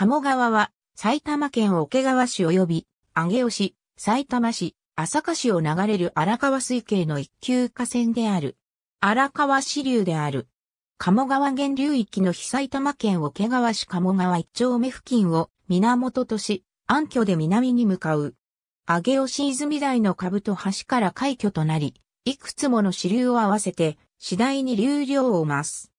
鴨川は埼玉県桶川市及び上尾市、埼玉市、朝霞市を流れる荒川水系の一級河川である。荒川支流である。鴨川源流域の被埼玉県桶川市鴨川一丁目付近を源とし、暗渠で南に向かう。上尾市泉台の株と橋から海挙となり、いくつもの支流を合わせて次第に流量を増す。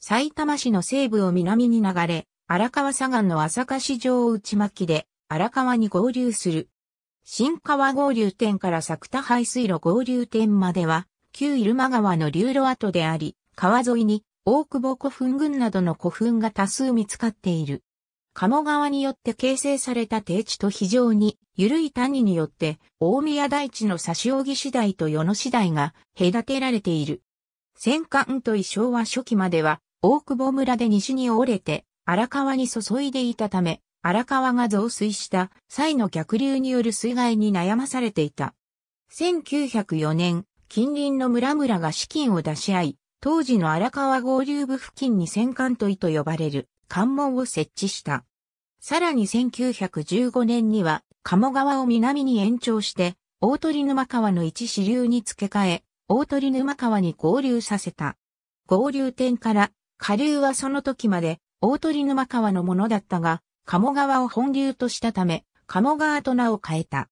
埼玉市の西部を南に流れ、荒川左岸の浅香市場を内巻きで荒川に合流する。新川合流点から作田排水路合流点までは、旧入間川の流路跡であり、川沿いに大久保古墳群などの古墳が多数見つかっている。鴨川によって形成された低地と非常に緩い谷によって大宮大地の差し置次第と与野次第が隔てられている。戦艦と異昭和初期までは大久保村で西に折れて荒川に注いでいたため、荒川が増水した際の逆流による水害に悩まされていた。1904年、近隣の村々が資金を出し合い、当時の荒川合流部付近に戦艦問いと呼ばれる関門を設置した。さらに1915年には、鴨川を南に延長して、大鳥沼川の一支流に付け替え、大鳥沼川に合流させた。合流点から、下流はその時まで大鳥沼川のものだったが、鴨川を本流としたため、鴨川と名を変えた。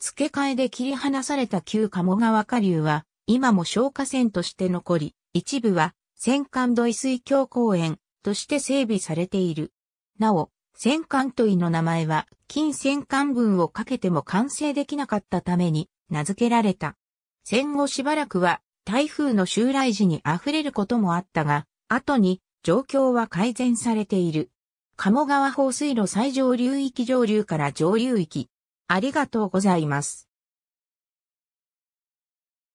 付け替えで切り離された旧鴨川下流は、今も消火線として残り、一部は、戦艦土井水峡公園として整備されている。なお、戦艦土井の名前は、近戦艦分をかけても完成できなかったために、名付けられた。戦後しばらくは、台風の襲来時に溢れることもあったが、後に、状況は改善されている。鴨川放水路最上流域上流から上流域。ありがとうございます。